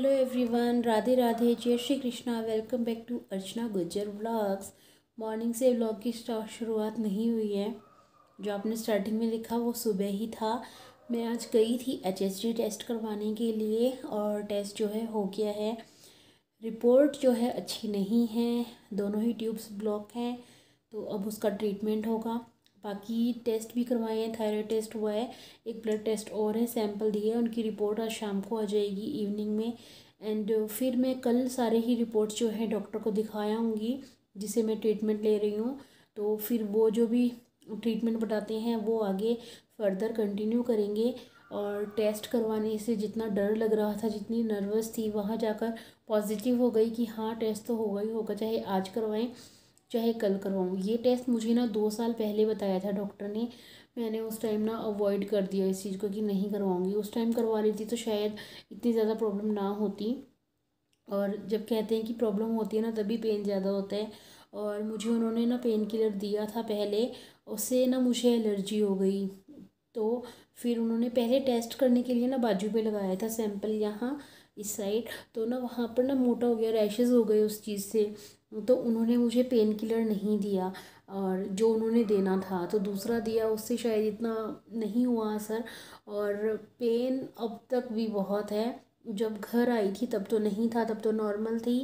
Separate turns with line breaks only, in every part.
hello everyone Radhe Radhe जय Shri Krishna welcome back to Archana Gujjar vlogs morning से vlog की शुरुआत नहीं हुई है जो आपने स्टार्टिंग में लिखा वो सुबह ही था मैं आज गई थी एच टेस्ट करवाने के लिए और टेस्ट जो है हो गया है रिपोर्ट जो है अच्छी नहीं है दोनों ही ट्यूब्स ब्लॉक हैं तो अब उसका ट्रीटमेंट होगा बाकी टेस्ट भी करवाए हैं थायराइड टेस्ट हुआ है एक ब्लड टेस्ट और है सैंपल दिए उनकी रिपोर्ट आज शाम को आ जाएगी इवनिंग में एंड फिर मैं कल सारे ही रिपोर्ट्स जो है डॉक्टर को दिखाया हूँगी जिसे मैं ट्रीटमेंट ले रही हूँ तो फिर वो जो भी ट्रीटमेंट बताते हैं वो आगे फर्दर कंटिन्यू करेंगे और टेस्ट करवाने से जितना डर लग रहा था जितनी नर्वस थी वहाँ जाकर पॉजिटिव हो गई कि हाँ टेस्ट तो होगा ही होगा चाहे आज करवाएं चाहे कल करवाऊँ ये टेस्ट मुझे ना दो साल पहले बताया था डॉक्टर ने मैंने उस टाइम ना अवॉइड कर दिया इस चीज़ को कि नहीं करवाऊँगी उस टाइम करवा लेती तो शायद इतनी ज़्यादा प्रॉब्लम ना होती और जब कहते हैं कि प्रॉब्लम होती है ना तभी पेन ज़्यादा होता है और मुझे उन्होंने ना पेन किलर दिया था पहले उससे ना मुझे एलर्जी हो गई तो फिर उन्होंने पहले टेस्ट करने के लिए ना बाजू पे लगाया था सैंपल यहाँ इस साइड तो ना वहाँ पर ना मोटा हो गया रैशेज़ हो गए उस चीज़ से तो उन्होंने मुझे पेन किलर नहीं दिया और जो उन्होंने देना था तो दूसरा दिया उससे शायद इतना नहीं हुआ असर और पेन अब तक भी बहुत है जब घर आई थी तब तो नहीं था तब तो नॉर्मल थी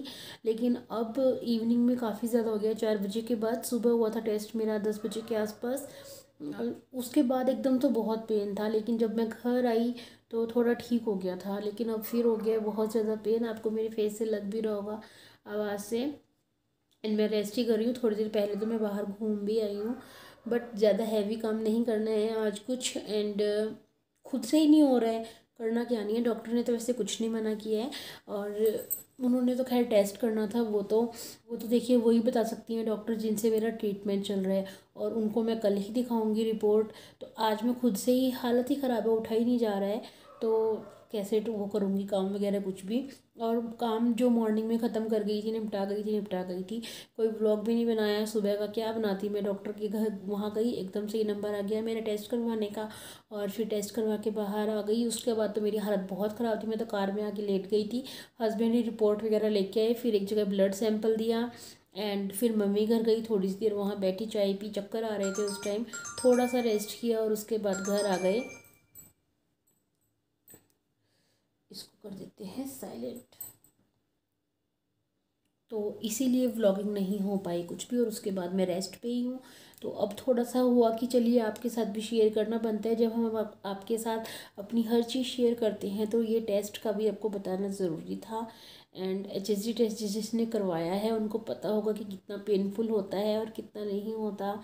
लेकिन अब इवनिंग में काफ़ी ज़्यादा हो गया चार बजे के बाद सुबह हुआ था टेस्ट मेरा दस बजे के आसपास उसके बाद एकदम तो बहुत पेन था लेकिन जब मैं घर आई तो थोड़ा ठीक हो गया था लेकिन अब फिर हो गया बहुत ज़्यादा पेन आपको मेरे फेस से लग भी रहा होगा आवाज़ से एंड मैं रेस्ट ही कर रही हूँ थोड़ी देर पहले तो मैं बाहर घूम भी आई हूँ बट ज़्यादा हैवी काम नहीं करना है आज कुछ एंड खुद से ही नहीं हो रहा है करना क्या नहीं है डॉक्टर ने तो वैसे कुछ नहीं मना किया है और उन्होंने तो खैर टेस्ट करना था वो तो वो तो देखिए वही बता सकती हैं डॉक्टर जिनसे मेरा ट्रीटमेंट चल रहा है और उनको मैं कल ही दिखाऊंगी रिपोर्ट तो आज मैं खुद से ही हालत ही ख़राब है उठा ही नहीं जा रहा है तो कैसे तो वो करूँगी काम वगैरह कुछ भी और काम जो मॉर्निंग में ख़त्म कर गई थी निपटा गई थी निपटा गई थी कोई ब्लॉग भी नहीं बनाया सुबह का क्या बनाती मैं डॉक्टर के घर वहाँ गई एकदम से ये नंबर आ गया मेरा टेस्ट करवाने का और फिर टेस्ट करवा के बाहर आ गई उसके बाद तो मेरी हालत बहुत ख़राब थी मैं तो कार में आके लेट गई थी हस्बैंड ने रिपोर्ट वगैरह लेके आए फिर एक जगह ब्लड सैंपल दिया एंड फिर मम्मी घर गई थोड़ी सी देर वहाँ बैठी चाय पी चक्कर आ रहे थे उस टाइम थोड़ा सा रेस्ट किया और उसके बाद घर आ गए इसको कर देते हैं साइलेंट तो इसीलिए व्लॉगिंग नहीं हो पाई कुछ भी और उसके बाद मैं रेस्ट पे ही हूँ तो अब थोड़ा सा हुआ कि चलिए आपके साथ भी शेयर करना बनता है जब हम आप, आपके साथ अपनी हर चीज़ शेयर करते हैं तो ये टेस्ट का भी आपको बताना ज़रूरी था एंड एच एस टेस्ट जिसने करवाया है उनको पता होगा कि कितना पेनफुल होता है और कितना नहीं होता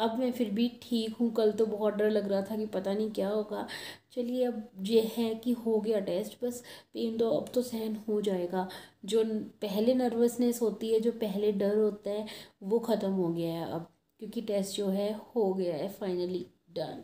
अब मैं फिर भी ठीक हूँ कल तो बहुत डर लग रहा था कि पता नहीं क्या होगा चलिए अब ये है कि हो गया टेस्ट बस पेन तो अब तो सहन हो जाएगा जो पहले नर्वसनेस होती है जो पहले डर होता है वो ख़त्म हो गया है अब क्योंकि टेस्ट जो है हो गया है फाइनली डन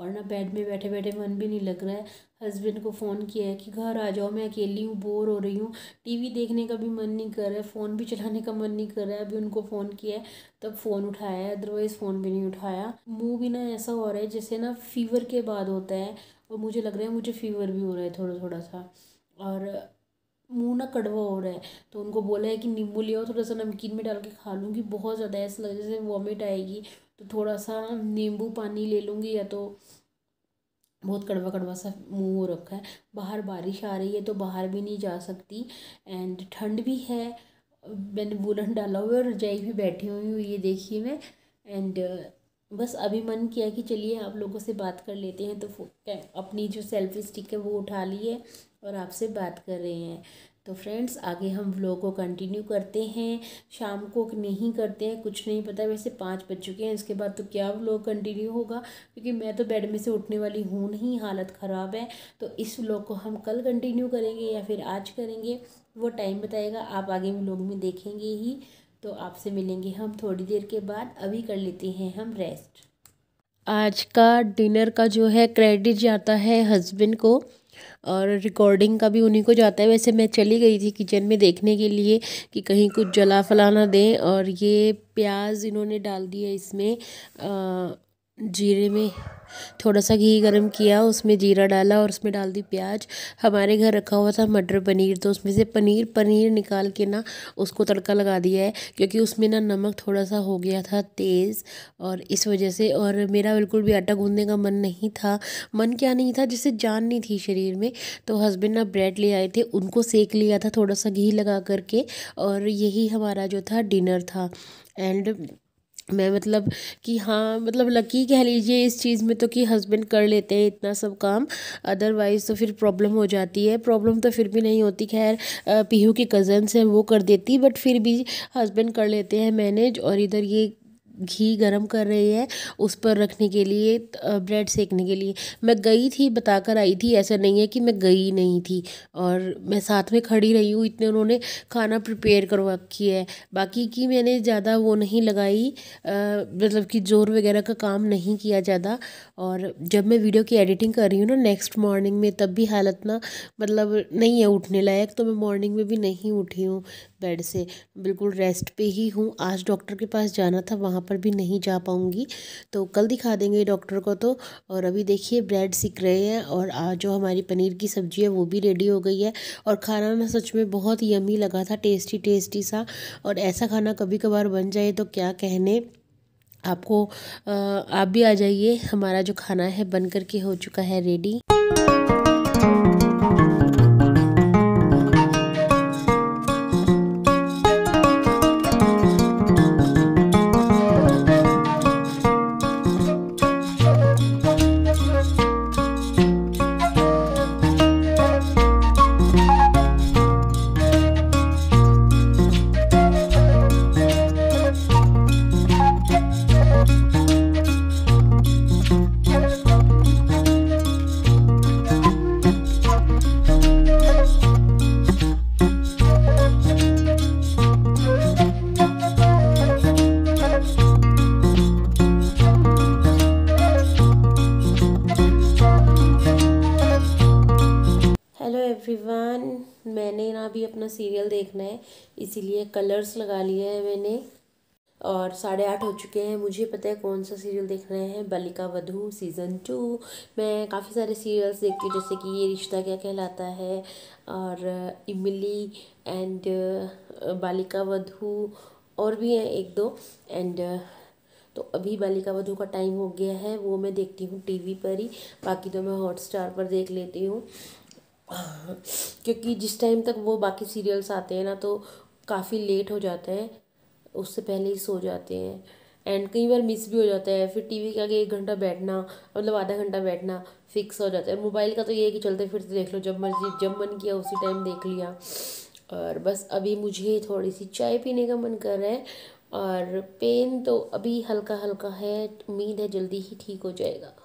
और ना बेड में बैठे बैठे मन भी नहीं लग रहा है हस्बैंड को फ़ोन किया है कि घर आ जाओ मैं अकेली हूँ बोर हो रही हूँ टीवी देखने का भी मन नहीं कर रहा है फ़ोन भी चलाने का मन नहीं कर रहा है अभी उनको फ़ोन किया है तब फ़ोन उठाया है अदरवाइज़ फ़ोन भी नहीं उठाया मुँह भी ना ऐसा हो रहा है जैसे ना फीवर के बाद होता है और मुझे लग रहा है मुझे फीवर भी हो रहा है थोड़ा थोड़ा सा और मुँह ना कड़वा हो रहा है तो उनको बोला है कि नींबू ले आओ थोड़ा सा नमकीन में डाल के खा लूँगी बहुत ज़्यादा ऐसा लग जैसे वॉमिट आएगी तो थोड़ा सा नींबू पानी ले लूँगी या तो बहुत कड़वा कड़वा सा मुँह हो रखा है बाहर बारिश आ रही है तो बाहर भी नहीं जा सकती एंड ठंड भी है मैंने बुलन डाला हुआ है और रजाई भी बैठी हुई हुई है देखिए मैं एंड बस अभी मन किया कि चलिए आप लोगों से बात कर लेते हैं तो अपनी जो सेल्फी स्टिक है वो उठा ली है और आपसे बात कर रहे हैं तो फ्रेंड्स आगे हम व्लॉग को कंटिन्यू करते हैं शाम को नहीं करते हैं कुछ नहीं पता वैसे पाँच बज चुके हैं इसके बाद तो क्या व्लॉग कंटिन्यू होगा क्योंकि मैं तो बेड में से उठने वाली हूँ नहीं हालत ख़राब है तो इस व्लॉग को हम कल कंटिन्यू करेंगे या फिर आज करेंगे वो टाइम बताएगा आप आगे व्लॉग में देखेंगे ही तो आपसे मिलेंगे हम थोड़ी देर के बाद अभी कर लेते हैं हम रेस्ट आज का डिनर का जो है क्रेडिट जाता है हस्बैंड को और रिकॉर्डिंग का भी उन्हीं को जाता है वैसे मैं चली गई थी किचन में देखने के लिए कि कहीं कुछ जला फला ना दें और ये प्याज इन्होंने डाल दिया इसमें जीरे में थोड़ा सा घी गरम किया उसमें जीरा डाला और उसमें डाल दी प्याज हमारे घर रखा हुआ था मटर पनीर तो उसमें से पनीर पनीर निकाल के ना उसको तड़का लगा दिया है क्योंकि उसमें ना नमक थोड़ा सा हो गया था तेज़ और इस वजह से और मेरा बिल्कुल भी आटा गूंदने का मन नहीं था मन क्या नहीं था जिससे जान नहीं थी शरीर में तो हस्बैंड ना ब्रेड ले आए थे उनको सेक लिया था थोड़ा सा घी लगा करके और यही हमारा जो था डिनर था एंड मैं मतलब कि हाँ मतलब लकी कह लीजिए इस चीज़ में तो कि हस्बैंड कर लेते हैं इतना सब काम अदरवाइज़ तो फिर प्रॉब्लम हो जाती है प्रॉब्लम तो फिर भी नहीं होती खैर पीहू की कज़न्स हैं वो कर देती बट फिर भी हस्बैंड कर लेते हैं मैनेज और इधर ये घी गर्म कर रही है उस पर रखने के लिए ब्रेड सेकने के लिए मैं गई थी बताकर आई थी ऐसा नहीं है कि मैं गई नहीं थी और मैं साथ में खड़ी रही हूँ इतने उन्होंने खाना प्रिपेयर करवा किया है बाकी की मैंने ज़्यादा वो नहीं लगाई मतलब कि जोर वगैरह का काम नहीं किया ज़्यादा और जब मैं वीडियो की एडिटिंग कर रही हूँ ना नेक्स्ट मॉर्निंग में तब भी हालत ना मतलब नहीं है उठने लायक तो मैं मॉर्निंग में भी नहीं उठी हूँ बेड से बिल्कुल रेस्ट पे ही हूँ आज डॉक्टर के पास जाना था वहाँ पर भी नहीं जा पाऊँगी तो कल दिखा देंगे डॉक्टर को तो और अभी देखिए ब्रेड सीख रहे हैं और आज जो हमारी पनीर की सब्ज़ी है वो भी रेडी हो गई है और खाना ना सच में बहुत यमी लगा था टेस्टी टेस्टी सा और ऐसा खाना कभी कभार बन जाए तो क्या कहने आपको आप भी आ जाइए हमारा जो खाना है बन करके हो चुका है रेडी एवरीवन मैंने ना अभी अपना सीरियल देखना है इसीलिए कलर्स लगा लिए हैं मैंने और साढ़े आठ हो चुके हैं मुझे पता है कौन सा सीरियल देखना है बालिका वधु सीज़न टू मैं काफ़ी सारे सीरियल्स देखती हूँ जैसे कि ये रिश्ता क्या कहलाता है और इमली एंड बालिका वधु और भी हैं एक दो एंड तो अभी बालिका वधु का टाइम हो गया है वो मैं देखती हूँ टीवी पर ही बाकी तो मैं हॉटस्टार पर देख लेती हूँ क्योंकि जिस टाइम तक वो बाकी सीरियल्स आते हैं ना तो काफ़ी लेट हो जाता है उससे पहले ही सो जाते हैं एंड कई बार मिस भी हो जाता है फिर टीवी के आगे एक घंटा बैठना मतलब आधा घंटा बैठना फिक्स हो जाता है मोबाइल का तो ये है कि चलते फिर से देख लो जब मर्जी जब मन किया उसी टाइम देख लिया और बस अभी मुझे थोड़ी सी चाय पीने का मन कर रहा है और पेन तो अभी हल्का हल्का है उम्मीद है जल्दी ही ठीक हो जाएगा